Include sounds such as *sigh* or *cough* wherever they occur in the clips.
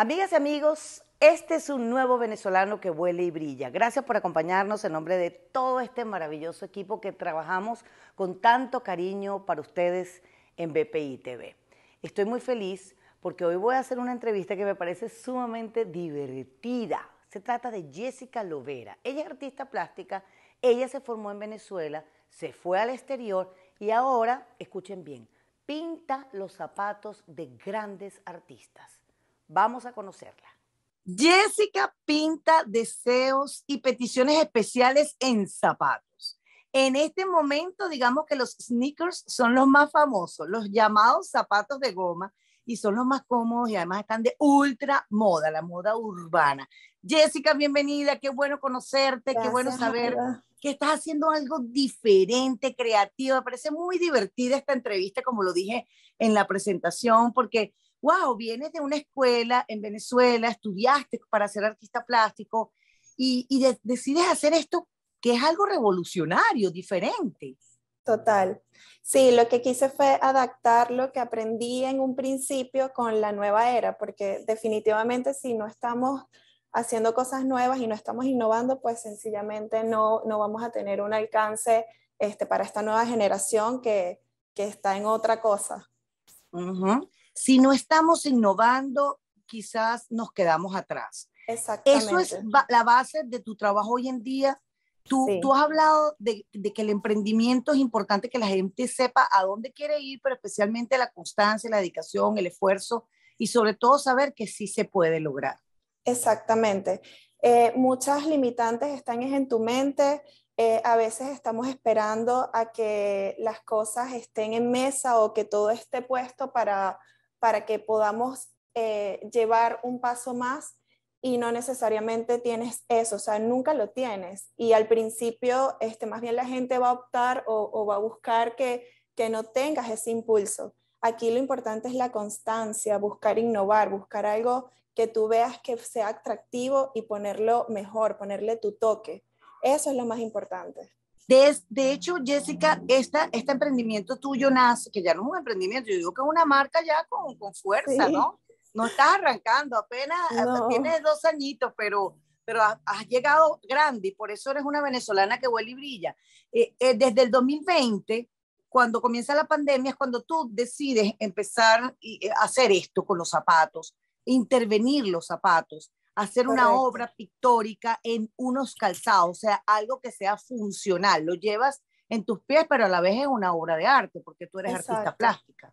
Amigas y amigos, este es un nuevo venezolano que huele y brilla. Gracias por acompañarnos en nombre de todo este maravilloso equipo que trabajamos con tanto cariño para ustedes en BPI TV. Estoy muy feliz porque hoy voy a hacer una entrevista que me parece sumamente divertida. Se trata de Jessica Lovera. Ella es artista plástica, ella se formó en Venezuela, se fue al exterior y ahora, escuchen bien, pinta los zapatos de grandes artistas. Vamos a conocerla. Jessica pinta deseos y peticiones especiales en zapatos. En este momento, digamos que los sneakers son los más famosos, los llamados zapatos de goma, y son los más cómodos y además están de ultra moda, la moda urbana. Jessica, bienvenida, qué bueno conocerte, qué bueno saber que estás haciendo algo diferente, creativo. Me parece muy divertida esta entrevista, como lo dije en la presentación, porque wow, vienes de una escuela en Venezuela, estudiaste para ser artista plástico y, decides hacer esto que es algo revolucionario, diferente. Total. Sí, lo que quise fue adaptar lo que aprendí en un principio con la nueva era, porque definitivamente si no estamos haciendo cosas nuevas y no estamos innovando, pues sencillamente no, no vamos a tener un alcance este, para esta nueva generación que, que está en otra cosa. Uh si no estamos innovando, quizás nos quedamos atrás. Exactamente. Eso es la base de tu trabajo hoy en día. Tú, tú has hablado de, que el emprendimiento es importante que la gente sepa a dónde quiere ir, pero especialmente la constancia, la dedicación, el esfuerzo y sobre todo saber que sí se puede lograr. Exactamente. Eh, muchas limitantes están en tu mente. Eh, a veces estamos esperando a que las cosas estén en mesa o que todo esté puesto para para que podamos eh, llevar un paso más y no necesariamente tienes eso, o sea, nunca lo tienes. Y al principio, este, más bien la gente va a optar o, va a buscar que no tengas ese impulso. Aquí lo importante es la constancia, buscar innovar, buscar algo que tú veas que sea atractivo y ponerlo mejor, ponerle tu toque. Eso es lo más importante. De, de hecho, Jessica, esta, este emprendimiento tuyo nace, que ya no es un emprendimiento, yo digo que es una marca ya con, con fuerza, ¿no? No estás arrancando, apenas tiene tienes dos añitos, pero, pero has, llegado grande y por eso eres una venezolana que huele y brilla. Eh, eh, desde el 2020, cuando comienza la pandemia, es cuando tú decides empezar a eh, hacer esto con los zapatos, intervenir los zapatos hacer una obra pictórica en unos calzados, o sea, algo que sea funcional. Lo llevas en tus pies, pero a la vez es una obra de arte, porque tú eres artista plástica.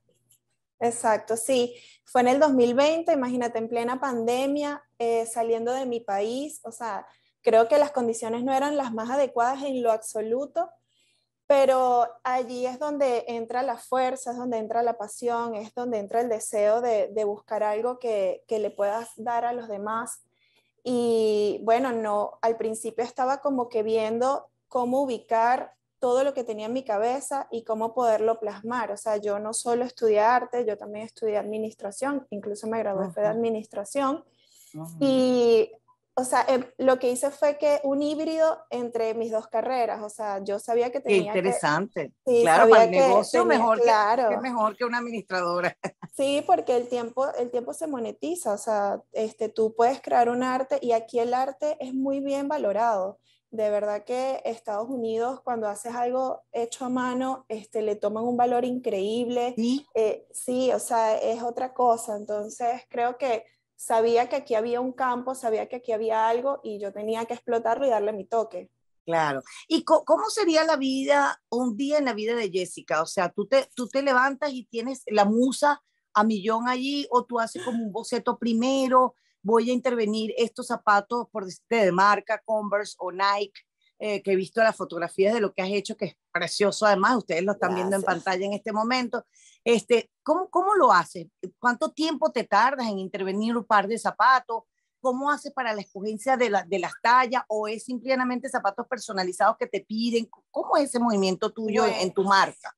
Exacto, sí. Fue en el 2020, imagínate, en plena pandemia, eh, saliendo de mi país, o sea, creo que las condiciones no eran las más adecuadas en lo absoluto, pero allí es donde entra la fuerza, es donde entra la pasión, es donde entra el deseo de, buscar algo que, que, le puedas dar a los demás. Y bueno, no, al principio estaba como que viendo cómo ubicar todo lo que tenía en mi cabeza y cómo poderlo plasmar. O sea, yo no solo estudié arte, yo también estudié administración, incluso me gradué de administración. Y o sea, em, lo que hice fue que un híbrido entre mis dos carreras, o sea, yo sabía que tenía Qué interesante. claro, para el negocio es mejor, claro. que, mejor que una administradora. *laughs* Sí, porque el tiempo, el tiempo se monetiza, o sea, este, tú puedes crear un arte y aquí el arte es muy bien valorado. De verdad que Estados Unidos, cuando haces algo hecho a mano, este, le toman un valor increíble. ¿Sí? Eh, sí, o sea, es otra cosa. Entonces, creo que sabía que aquí había un campo, sabía que aquí había algo y yo tenía que explotarlo y darle mi toque. Claro. ¿Y cómo sería la vida, un día en la vida de Jessica? O sea, tú te, tú te levantas y tienes la musa a millón allí o tú haces como un boceto primero, voy a intervenir estos zapatos por decirte de marca Converse o Nike eh, que he visto las fotografías de lo que has hecho, que es precioso además, ustedes lo están viendo en pantalla en este momento. Este, ¿cómo, ¿Cómo lo haces? ¿Cuánto tiempo te tardas en intervenir un par de zapatos? ¿Cómo haces para la escogencia de, la, de las tallas? ¿O es simplemente zapatos personalizados que te piden? ¿Cómo es ese movimiento tuyo en tu marca?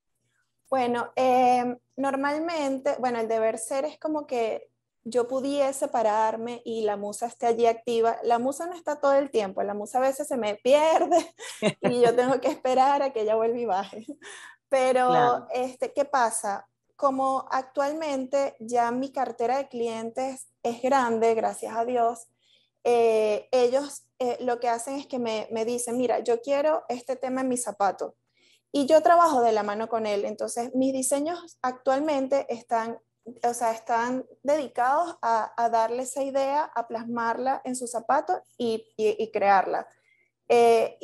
Bueno, eh, normalmente, bueno, el deber ser es como que yo pudiese pararme y la musa esté allí activa. La musa no está todo el tiempo, la musa a veces se me pierde *laughs* y yo tengo que esperar a que ella vuelva y baje. Pero, este, ¿qué pasa? Como actualmente ya mi cartera de clientes es grande, gracias a Dios, eh, ellos eh, lo que hacen es que me, me dicen, mira, yo quiero este tema en mi zapato. Y yo trabajo de la mano con él. Entonces, mis diseños actualmente están o sea, están dedicados a, a darle esa idea, a plasmarla en su zapato y, y, crearla. Eh,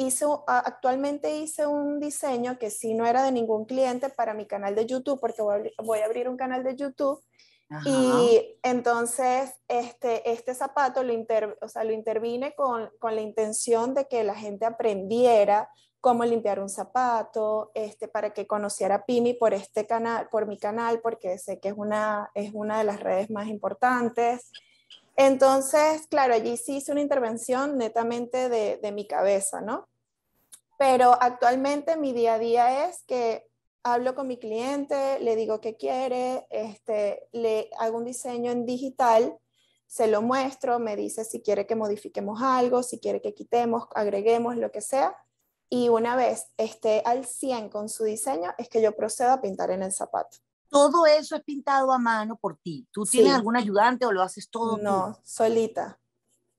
actualmente hice un diseño que sí no era de ningún cliente para mi canal de YouTube, porque voy a, abrir un canal de YouTube. Y entonces este, este, zapato lo, inter, intervine con, con, la intención de que la gente aprendiera cómo limpiar un zapato, este, para que conociera a Pimi por este canal, por mi canal, porque sé que es una, es una de las redes más importantes. Entonces, claro, allí sí hice una intervención netamente de, de mi cabeza, ¿no? Pero actualmente mi día a día es que hablo con mi cliente, le digo qué quiere, este, le hago un diseño en digital, se lo muestro, me dice si quiere que modifiquemos algo, si quiere que quitemos, agreguemos, lo que sea y una vez esté al 100 con su diseño, es que yo procedo a pintar en el zapato. Todo eso es pintado a mano por ti. ¿Tú tienes algún ayudante o lo haces todo No, solita.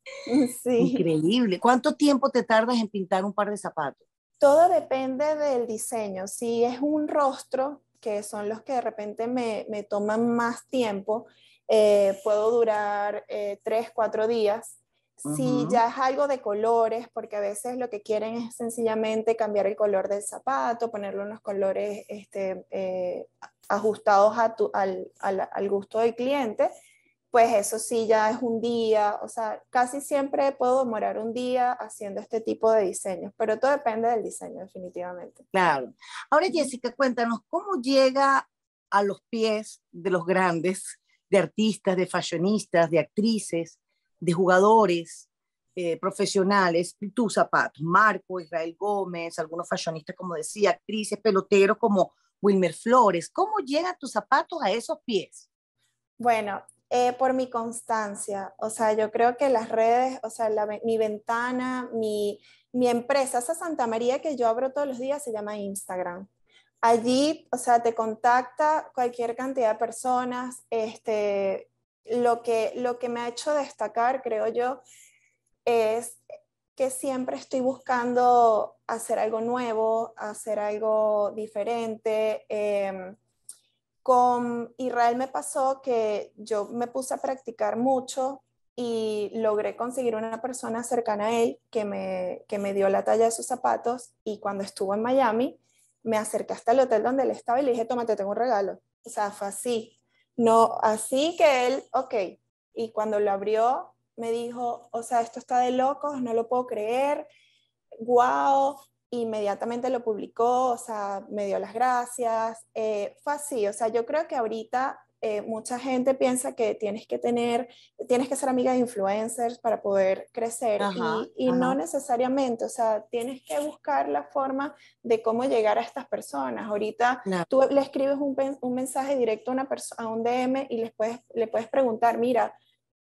*laughs* Increíble. ¿Cuánto tiempo te tardas en pintar un par de zapatos? Todo depende del diseño. Si es un rostro, que son los que de repente me, toman más tiempo, eh, puedo durar eh, tres, cuatro días si ya es algo de colores, porque a veces lo que quieren es sencillamente cambiar el color del zapato, ponerle unos colores este, eh, ajustados al, al, gusto del cliente, pues eso sí ya es un día, o sea, casi siempre puedo demorar un día haciendo este tipo de diseños, pero todo depende del diseño definitivamente. Claro. Ahora Jessica, cuéntanos, ¿cómo llega a los pies de los grandes, de artistas, de fashionistas, de actrices? de jugadores eh, profesionales, tus zapatos, Marco, Israel Gómez, algunos fashionistas, como decía, actrices, peloteros como Wilmer Flores. ¿Cómo llegan tus zapatos a esos pies? Bueno, eh, por mi constancia. O sea, yo creo que las redes, o sea, mi ventana, mi, mi empresa, esa Santa María que yo abro todos los días se llama Instagram. Allí, o sea, te contacta cualquier cantidad de personas, este, lo que, me ha hecho destacar, creo yo, es que siempre estoy buscando hacer algo nuevo, hacer algo diferente. Em, con Israel me pasó que yo me puse a practicar mucho y logré conseguir una persona cercana a él que me, que me dio la talla de sus zapatos y cuando estuvo en Miami me acerqué hasta el hotel donde él estaba y le dije, toma, tengo un regalo. O sea, fue así, no, así que él, ok. Y cuando lo abrió, me dijo, o sea, esto está de locos, no lo puedo creer, wow. Inmediatamente lo publicó, o sea, me dio las gracias. Eh, fue así, o sea, yo creo que ahorita eh, mucha gente piensa que tienes que tener, tienes que ser amiga de influencers para poder crecer y, no necesariamente, o sea, tienes que buscar la forma de cómo llegar a estas personas. Ahorita tú le escribes un, mensaje directo a, una a un DM y les puedes, le puedes preguntar, mira,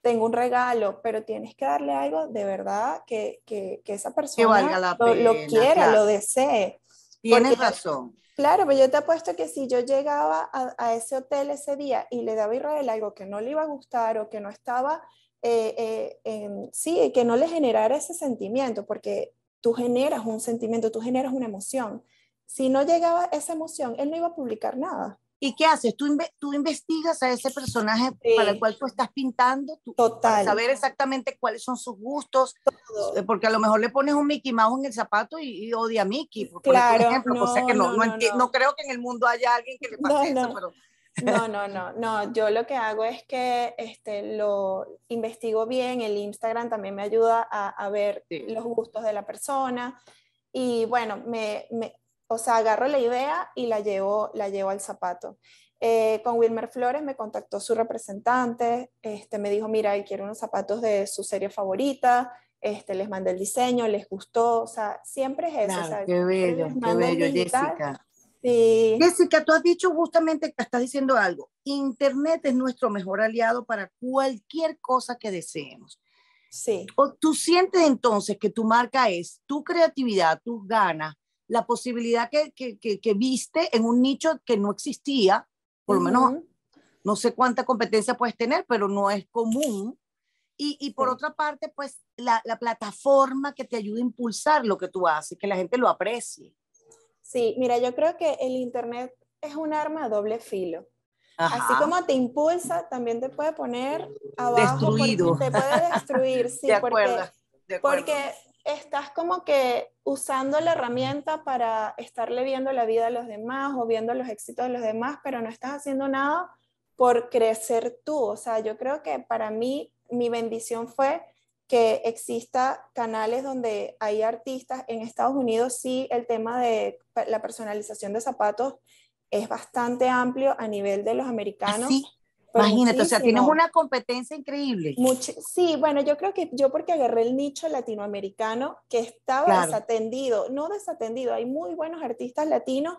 tengo un regalo, pero tienes que darle algo de verdad que, que, esa persona lo, quiera, lo desee. Tienes razón. Claro, pero pues yo te apuesto que si yo llegaba a, ese hotel ese día y le daba a Israel algo que no le iba a gustar o que no estaba, eh, eh, sí, que no le generara ese sentimiento, porque tú generas un sentimiento, tú generas una emoción. Si no llegaba esa emoción, él no iba a publicar nada. ¿Y qué haces? Tú, tú investigas a ese personaje para el cual tú estás pintando, tú, Total. Para saber exactamente cuáles son sus gustos, eh, porque a lo mejor le pones un Mickey Mouse en el zapato y, odia a Mickey, por, ejemplo. No, no, no, creo que en el mundo haya alguien que le pase eso, No, no, no, no. Yo lo que hago es que este, lo investigo bien. El Instagram también me ayuda a, ver los gustos de la persona. Y bueno, me, o sea, agarro la idea y la llevo, la llevo al zapato. Eh, con Wilmer Flores me contactó su representante, este, me dijo, mira, quiero unos zapatos de su serie favorita, este, les mandé el diseño, les gustó, o sea, siempre es eso. Claro, qué bello, qué bello, Jessica. Sí. Jessica, tú has dicho justamente, estás diciendo algo, Internet es nuestro mejor aliado para cualquier cosa que deseemos. Sí. ¿O tú sientes entonces que tu marca es tu creatividad, tus ganas, la posibilidad que, que, que, viste en un nicho que no existía, por lo menos no sé cuánta competencia puedes tener, pero no es común. Y, y por otra parte, pues la, la, plataforma que te ayuda a impulsar lo que tú haces, que la gente lo aprecie. Sí, mira, yo creo que el Internet es un arma a doble filo. Así como te impulsa, también te puede poner abajo. Destruido. Te puede destruir, *laughs* sí. De acuerdo, porque, de acuerdo. porque estás como que usando la herramienta para estarle viendo la vida a los demás o viendo los éxitos de los demás, pero no estás haciendo nada por crecer tú. O sea, yo creo que para mí mi bendición fue que exista canales donde hay artistas. En Estados Unidos sí el tema de la personalización de zapatos es bastante amplio a nivel de los ¿Ah, americanos. Imagínate, o sea, tienes una competencia increíble. sí, bueno, yo creo que yo porque agarré el nicho latinoamericano que estaba desatendido, no desatendido, hay muy buenos artistas latinos,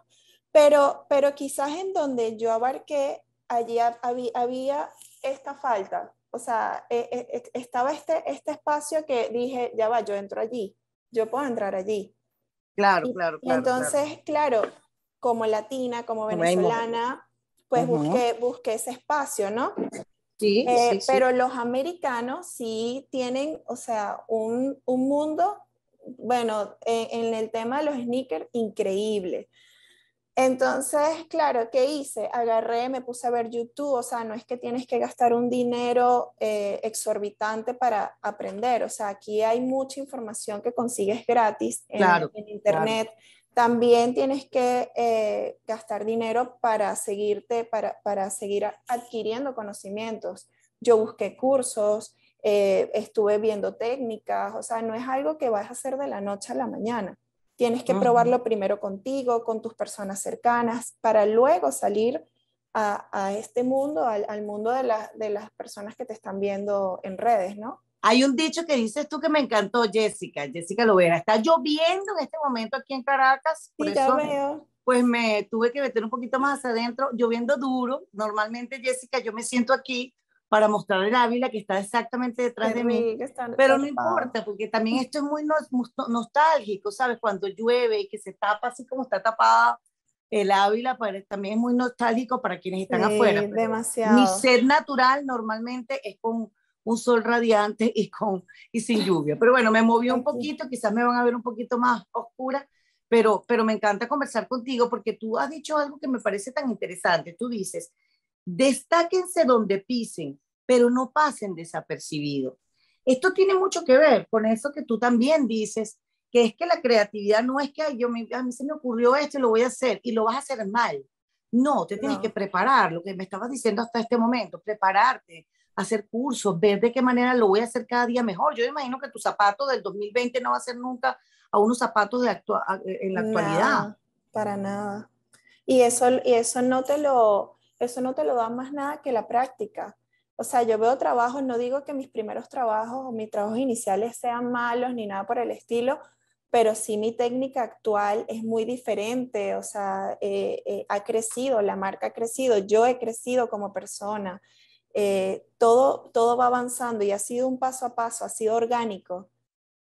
pero, pero quizás en donde yo abarqué, allí había, esta falta, o sea, e, e, e, estaba este, este espacio que dije, ya va, yo entro allí, yo puedo entrar allí. Claro, claro, claro. entonces, claro como latina, como venezolana, pues busqué, busqué ese espacio, ¿no? Eh, sí, sí, Pero los americanos sí tienen, o sea, un, un mundo, bueno, e, en, el tema de los sneakers, increíble. Entonces, claro, ¿qué hice? Agarré, me puse a ver YouTube, o sea, no es que tienes que gastar un dinero eh, exorbitante para aprender, o sea, aquí hay mucha información que consigues gratis en, claro, en Internet, claro. También tienes que eh, gastar dinero para seguirte, para, seguir adquiriendo conocimientos. Yo busqué cursos, eh, estuve viendo técnicas, o sea, no es algo que vas a hacer de la noche a la mañana. Tienes que probarlo primero contigo, con tus personas cercanas, para luego salir a, este mundo, al, mundo de, de, las personas que te están viendo en redes, ¿no? Hay un dicho que dices tú que me encantó, Jessica, Jessica Lovera. Está lloviendo en este momento aquí en Caracas. Pues me tuve que meter un poquito más hacia adentro, lloviendo duro. Normalmente, Jessica, yo me siento aquí para mostrar el Ávila que está exactamente detrás de mí. Pero no importa, porque también esto es muy nostálgico, ¿sabes? Cuando llueve y que se tapa así como está tapada el Ávila, también es muy nostálgico para quienes están afuera. Demasiado. Mi ser natural normalmente es con un sol radiante y, con, y sin lluvia. Pero bueno, me movió un poquito, quizás me van a ver un poquito más oscura, pero, pero me encanta conversar contigo porque tú has dicho algo que me parece tan interesante. Tú dices, destáquense donde pisen, pero no pasen desapercibido. Esto tiene mucho que ver con eso que tú también dices, que es que la creatividad no es que yo me, a mí se me ocurrió esto y lo voy a hacer y lo vas a hacer mal. No, te tienes que preparar, lo que me estabas diciendo hasta este momento, prepararte, hacer cursos, ver de qué manera lo voy a hacer cada día mejor. Yo imagino que tu zapato del 2020 no va a ser nunca a unos zapatos de eh, en la actualidad. para nada. Y eso, y eso no te lo, eso no te lo da más nada que la práctica. O sea, yo veo trabajos, no digo que mis primeros trabajos o mis trabajos iniciales sean malos ni nada por el estilo, pero sí mi técnica actual es muy diferente, o sea, eh, eh, ha crecido, la marca ha crecido, yo he crecido como persona, eh, todo, todo va avanzando y ha sido un paso a paso, ha sido orgánico,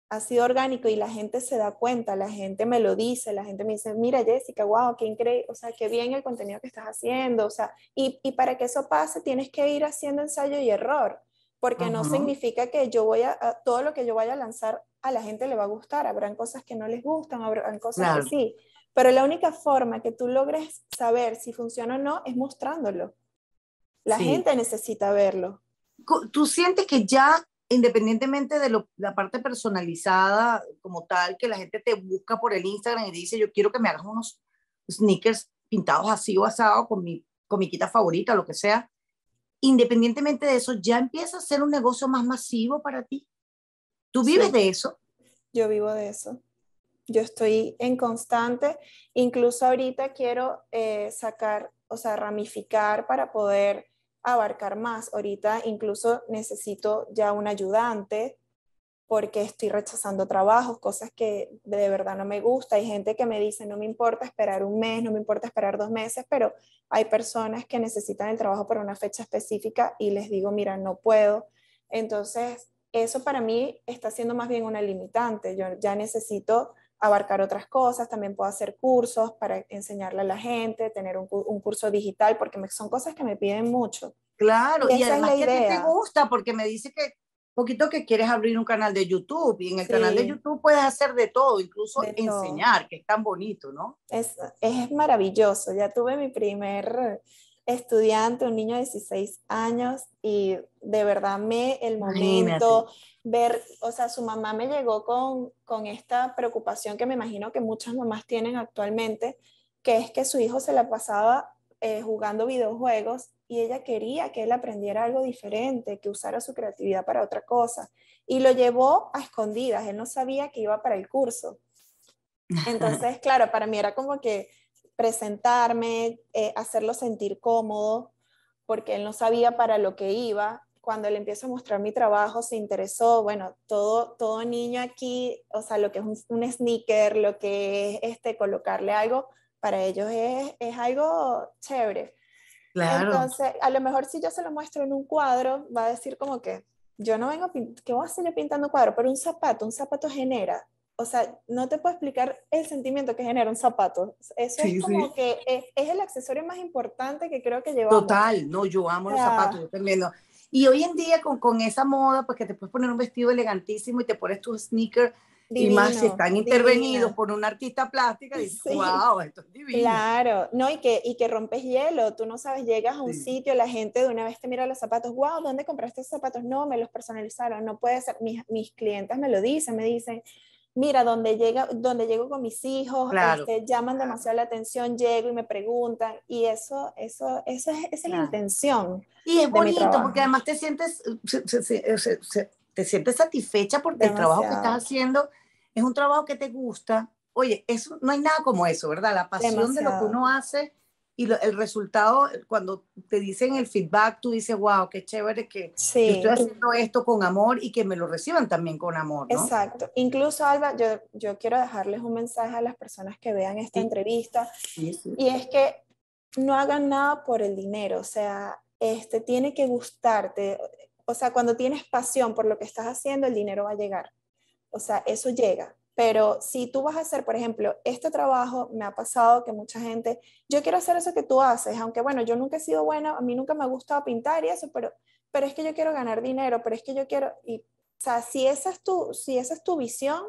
ha sido orgánico y la gente se da cuenta, la gente me lo dice, la gente me dice, mira Jessica, wow, qué increíble, o sea, qué bien el contenido que estás haciendo, o sea, y, para que eso pase tienes que ir haciendo ensayo y error, porque no significa que yo voy a, todo lo que yo vaya a lanzar a la gente le va a gustar, habrán cosas que no les gustan, habrán cosas así, pero la única forma que tú logres saber si funciona o no es mostrándolo. La gente necesita verlo. ¿Tú sientes que ya, independientemente de la parte personalizada como tal, que la gente te busca por el Instagram y dice, yo quiero que me hagas unos sneakers pintados así o asado con mi comiquita favorita, lo que sea, independientemente de eso, ya empieza a ser un negocio más masivo para ti? ¿Tú vives de eso? Yo vivo de eso. Yo estoy en constante, incluso ahorita quiero eh, sacar, o sea, ramificar para poder abarcar más. Ahorita incluso necesito ya un ayudante porque estoy rechazando trabajos, cosas que de verdad no me gusta. Hay gente que me dice, no me importa esperar un mes, no me importa esperar dos meses, pero hay personas que necesitan el trabajo para una fecha específica y les digo, mira, no puedo. Entonces, eso para mí está siendo más bien una limitante. Yo ya necesito abarcar otras cosas, también puedo hacer cursos para enseñarle a la gente, tener un, un curso digital, porque son cosas que me piden mucho. Claro, y, además es la idea. te gusta, porque me dice que poquito que quieres abrir un canal de YouTube y en el canal de YouTube puedes hacer de todo, incluso enseñar, que es tan bonito, ¿no? Es, es maravilloso, ya tuve mi primer estudiante, un niño de 16 años y de verdad me el momento, ver, o sea, su mamá me llegó con, con esta preocupación que me imagino que muchas mamás tienen actualmente, que es que su hijo se la pasaba eh, jugando videojuegos y ella quería que él aprendiera algo diferente, que usara su creatividad para otra cosa. Y lo llevó a escondidas, él no sabía que iba para el curso. *laughs* Entonces, claro, para mí era como que presentarme, eh, hacerlo sentir cómodo, porque él no sabía para lo que iba. Cuando le empiezo a mostrar mi trabajo, se interesó, bueno, todo, todo niño aquí, o sea, lo que es un, sneaker, lo que es este, colocarle algo, para ellos es, es algo chévere. Claro. Entonces, a lo mejor si yo se lo muestro en un cuadro, va a decir como que, yo no vengo, ¿qué voy a hacer pintando cuadro Pero un zapato, un zapato genera o sea, no te puedo explicar el sentimiento que genera un zapato. Eso es como que es, el accesorio más importante que creo que llevamos. Total, no, yo amo los zapatos, yo también Y hoy en día con, con, esa moda, pues que te puedes poner un vestido elegantísimo y te pones tus sneakers y más si están intervenidos por una artista plástica, dices, wow, esto es divino. Claro, no, y que, y que rompes hielo, tú no sabes, llegas a un sitio, la gente de una vez te mira los zapatos, wow, ¿dónde compraste esos zapatos? No, me los personalizaron, no puede ser, mis, mis clientas me lo dicen, me dicen, mira, donde, llega, donde llego con mis hijos, este, llaman demasiado la atención, llego y me preguntan, y eso, eso, eso es, es la intención. Y es bonito, porque además te sientes, te sientes satisfecha porque el trabajo que estás haciendo es un trabajo que te gusta. Oye, eso, no hay nada como eso, ¿verdad? La pasión de lo que uno hace y el resultado, cuando te dicen el feedback, tú dices, wow, qué chévere que estoy haciendo esto con amor y que me lo reciban también con amor. ¿no? Exacto. Incluso, Alba, yo, yo, quiero dejarles un mensaje a las personas que vean esta entrevista y es que no hagan nada por el dinero, o sea, este tiene que gustarte, o sea, cuando tienes pasión por lo que estás haciendo, el dinero va a llegar. O sea, eso llega. Pero si tú vas a hacer, por ejemplo, este trabajo, me ha pasado que mucha gente, yo quiero hacer eso que tú haces, aunque bueno, yo nunca he sido buena, a mí nunca me ha gustado pintar y eso, pero, pero es que yo quiero ganar dinero, pero es que yo quiero, y, o sea, si esa es tu, si esa es tu visión.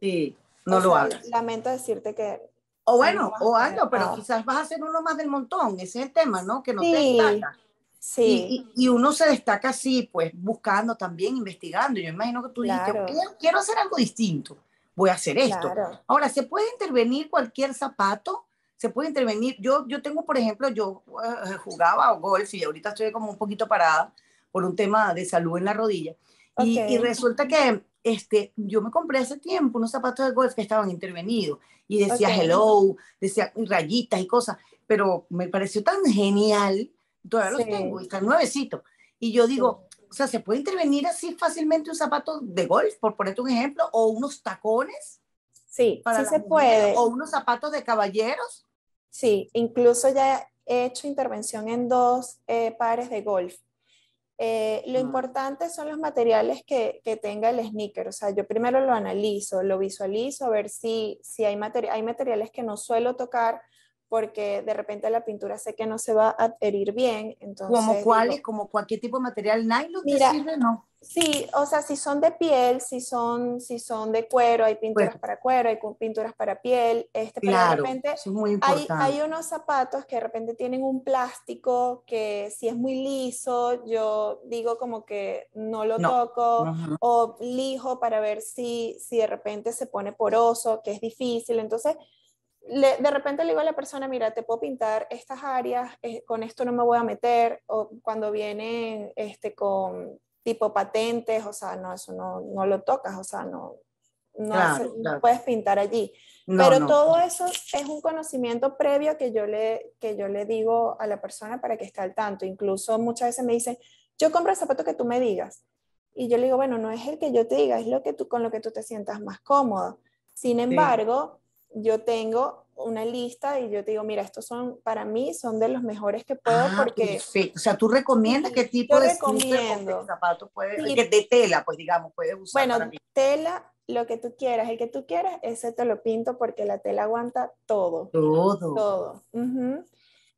Sí, no lo sea, hagas. Lamento decirte que... O bueno, o algo, pero quizás vas a ser uno más del montón, ese es el tema, ¿no? Que no te destaca. Sí. Y, y, uno se destaca así, pues buscando también, investigando. Yo imagino que tú dijiste, quiero, quiero hacer algo distinto voy a hacer esto. Ahora, ¿se puede intervenir cualquier zapato? ¿Se puede intervenir? Yo, yo tengo, por ejemplo, yo eh, eh, jugaba golf y ahorita estoy como un poquito parada por un tema de salud en la rodilla. Y, resulta que este, yo me compré hace tiempo unos zapatos de golf que estaban intervenidos y decía hello, decía rayitas y cosas, pero me pareció tan genial, todavía los tengo están nuevecitos. Y yo digo, o sea, ¿se puede intervenir así fácilmente un zapato de golf, por ponerte un ejemplo, o unos tacones? Sí, sí se puede. O unos zapatos de caballeros. Sí, incluso ya he hecho intervención en dos eh, pares de golf. Eh, lo ah. importante son los materiales que, que, tenga el sneaker, o sea, yo primero lo analizo, lo visualizo, a ver si, si hay, hay materiales que no suelo tocar porque de repente la pintura sé que no se va a adherir bien. Entonces, ¿Como y ¿Como cualquier tipo de material nylon te sirve no? Sí, o sea, si son de piel, si son, si son de cuero, hay pinturas pues para cuero, hay pinturas para piel, este, claro, pero es muy importante. hay, unos zapatos que de repente tienen un plástico que si es muy liso, yo digo como que no lo toco, o lijo para ver si, si de repente se pone poroso, que es difícil, entonces de repente le digo a la persona, mira, te puedo pintar estas áreas, eh, con esto no me voy a meter, o cuando vienen este, con tipo patentes, o sea, no, eso no, lo tocas, o sea, no, no, puedes pintar allí. Pero todo eso es un conocimiento previo que yo, le, que yo le digo a la persona para que esté al tanto. Incluso muchas veces me dicen, yo compro el zapato que tú me digas. Y yo le digo, bueno, no es el que yo te diga, es lo que tú, con lo que tú te sientas más cómodo, Sin embargo, yo tengo una lista y yo te digo, mira, estos son para mí son de los mejores que puedo ah, porque O sea, tú recomiendas qué tipo de, de zapato puedes de tela, pues digamos, puedes usar Bueno, tela lo que tú quieras, el que tú quieras, ese te lo pinto porque la tela aguanta todo. Todo. Todo.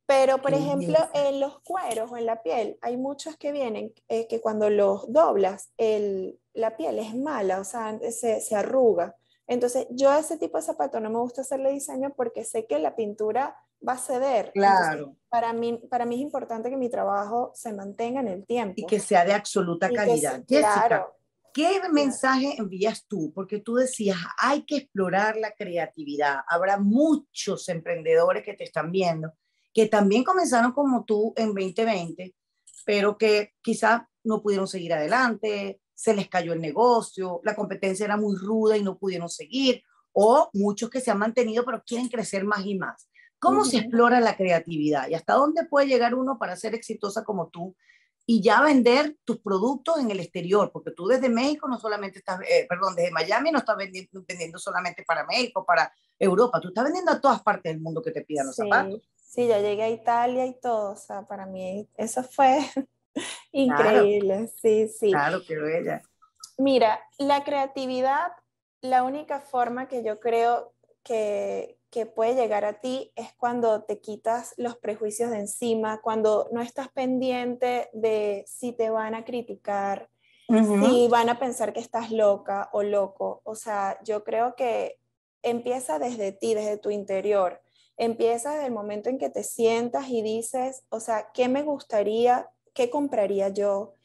Pero, por ejemplo, en los cueros o en la piel, hay muchos que vienen eh, que cuando los doblas, el, la piel es mala, o sea, se arruga. Entonces, yo a ese tipo de zapato no me gusta hacerle diseño porque sé que la pintura va a ceder. Claro. para, mí, para mí es importante que mi trabajo se mantenga en el tiempo. Y que sea de absoluta calidad. Jessica, claro. ¿qué mensaje envías tú? Porque tú decías, hay que explorar la creatividad. Habrá muchos emprendedores que te están viendo, que también comenzaron como tú en 2020, pero que quizás no pudieron seguir adelante, se les cayó el negocio, la competencia era muy ruda y no pudieron seguir, o muchos que se han mantenido pero quieren crecer más y más. ¿Cómo se explora la creatividad y hasta dónde puede llegar uno para ser exitosa como tú y ya vender tus productos en el exterior? Porque tú desde México no solamente estás, eh, perdón, desde Miami no estás vendiendo, solamente para México, para Europa, tú estás vendiendo a todas partes del mundo que te pidan los zapatos. Sí, yo llegué a Italia y todo, o sea, para mí eso fue *laughs* Increíble, sí, sí. Claro, qué bella. Mira, la creatividad, la única forma que yo creo que, que puede llegar a ti es cuando te quitas los prejuicios de encima, cuando no estás pendiente de si te van a criticar, y si van a pensar que estás loca o loco. O sea, yo creo que empieza desde ti, desde tu interior. Empieza desde el momento en que te sientas y dices, o sea, ¿qué me gustaría ¿Qué compraría yo?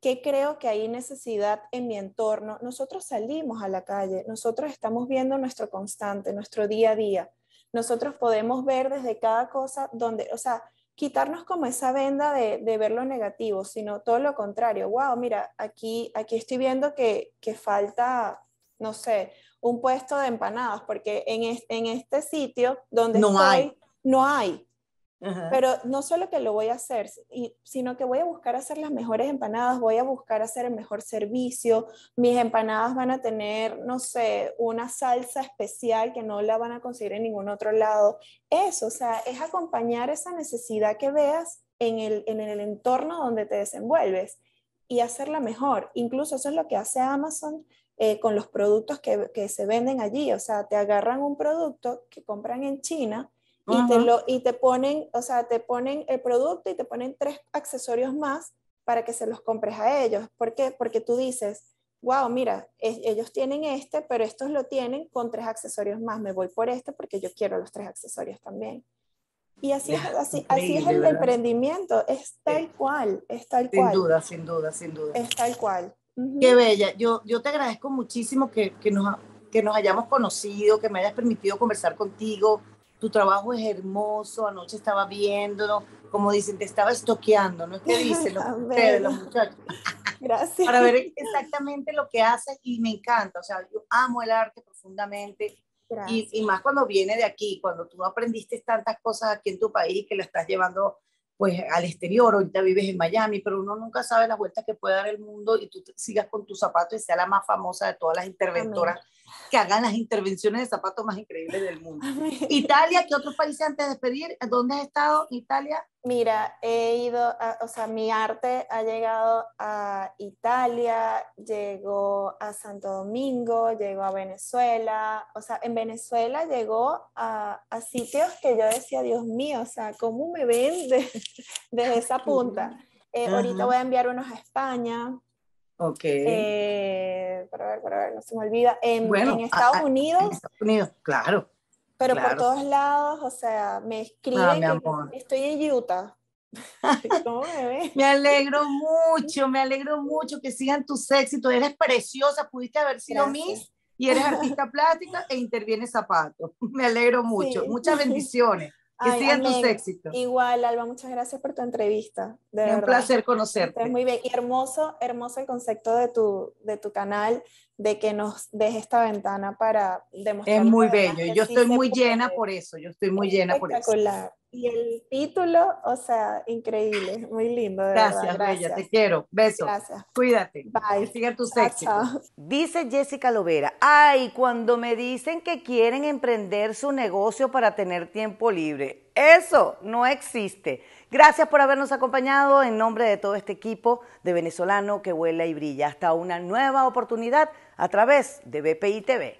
¿Qué creo que hay necesidad en mi entorno? Nosotros salimos a la calle, nosotros estamos viendo nuestro constante, nuestro día a día. Nosotros podemos ver desde cada cosa donde, o sea, quitarnos como esa venda de, ver lo negativo, sino todo lo contrario. Wow, mira, aquí, aquí estoy viendo que, falta, no sé, un puesto de empanadas, porque en, en este sitio donde no hay. no hay. Pero no solo que lo voy a hacer, sino que voy a buscar hacer las mejores empanadas, voy a buscar hacer el mejor servicio, mis empanadas van a tener, no sé, una salsa especial que no la van a conseguir en ningún otro lado. Eso, o sea, es acompañar esa necesidad que veas en el, entorno donde te desenvuelves y hacerla mejor. Incluso eso es lo que hace Amazon eh, con los productos que, que se venden allí. O sea, te agarran un producto que compran en China y, te lo, y te ponen, o sea, te ponen el producto y te ponen tres accesorios más para que se los compres a ellos. ¿Por qué? Porque tú dices, wow, mira, ellos tienen este, pero estos lo tienen con tres accesorios más. Me voy por este porque yo quiero los tres accesorios también. Y así, es, así, así es el emprendimiento, es tal cual, sin duda, sin duda, sin duda. Es tal cual. Qué bella, yo, yo te agradezco muchísimo que, que, nos, que nos hayamos conocido, que me hayas permitido conversar contigo, tu trabajo es hermoso, anoche estaba viéndolo, como dicen, te estaba estoqueando, ¿no es que dicen los, *laughs* los muchachos? *laughs* Gracias. Para ver exactamente lo que haces, y me encanta, o sea, yo amo el arte profundamente y, y, más cuando viene de aquí, cuando tú aprendiste tantas cosas aquí en tu país que lo estás llevando pues al exterior, ahorita vives en Miami, pero uno nunca sabe las vueltas que puede dar el mundo y tú sigas con tus zapatos y sea la más famosa de todas las interventoras que hagan las intervenciones de zapatos más increíbles del mundo. *laughs* Italia, ¿qué otros países antes de despedir? ¿Dónde has estado, Italia? Mira, he ido, o sea, mi arte ha llegado a Italia, llegó a Santo Domingo, llegó a Venezuela, o sea, en Venezuela llegó a, a sitios que yo decía, Dios mío, o sea, ¿cómo me ven desde *laughs* de esa punta? Eh, ahorita voy a enviar unos a España, Ok. Eh, para ver, para ver, no se me olvida. En, Estados Unidos. Estados Unidos, claro. Pero por todos lados, o sea, me escriben ah, estoy en Utah. *laughs* me, alegro mucho, me alegro mucho que sigan tus éxitos. Eres preciosa, pudiste haber sido Miss y eres artista plástica e interviene zapatos. *laughs* Me alegro mucho. Muchas *laughs* bendiciones. Que sigan tus éxitos. Igual, Alba, muchas gracias por tu entrevista. De es un placer conocerte. es muy bien. Y hermoso, hermoso el concepto de tu, de tu canal, de que nos deje esta ventana para demostrar. Es muy bello. Yo estoy muy llena por eso. Yo estoy muy llena por eso. Y el título, o sea, increíble, muy lindo. gracias, te quiero. Besos. Gracias. Cuídate. Bye. Sigue tus sexo. Dice Jessica Lovera, ay, cuando me dicen que quieren emprender su negocio para tener tiempo libre, eso no existe. Gracias por habernos acompañado en nombre de todo este equipo de venezolano que huela y brilla. Hasta una nueva oportunidad a través de BPI TV.